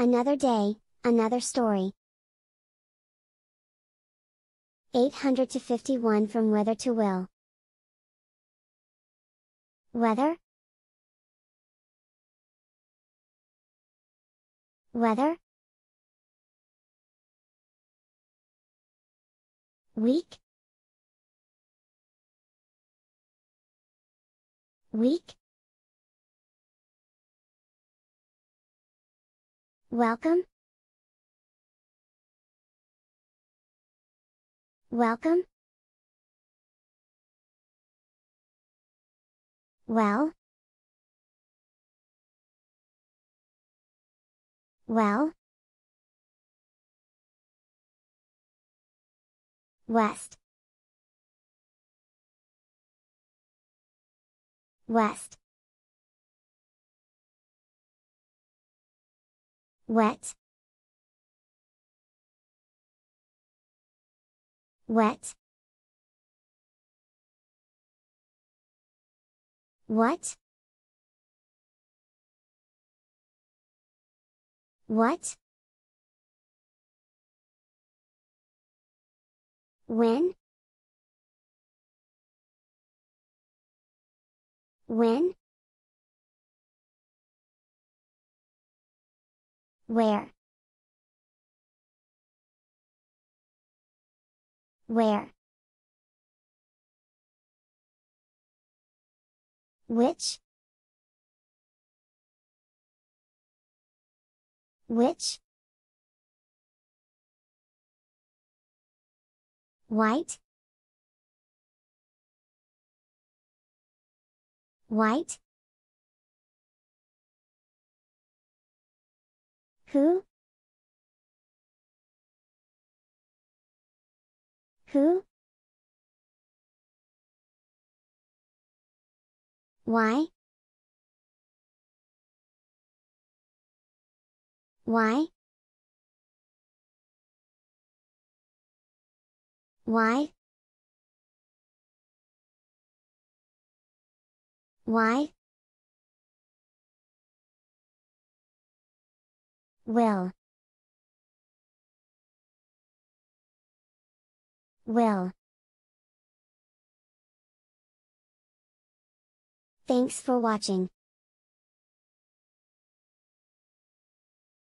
Another day, another story. 800 to 51 from weather to will. Weather? Weather? Week? Week? Welcome. Welcome. Well. Well. West. West. wet wet what what when when Where? Where? Which? Which? White? White? Who? Who? Why? Why? Why? Why? Will. Will. Thanks for watching.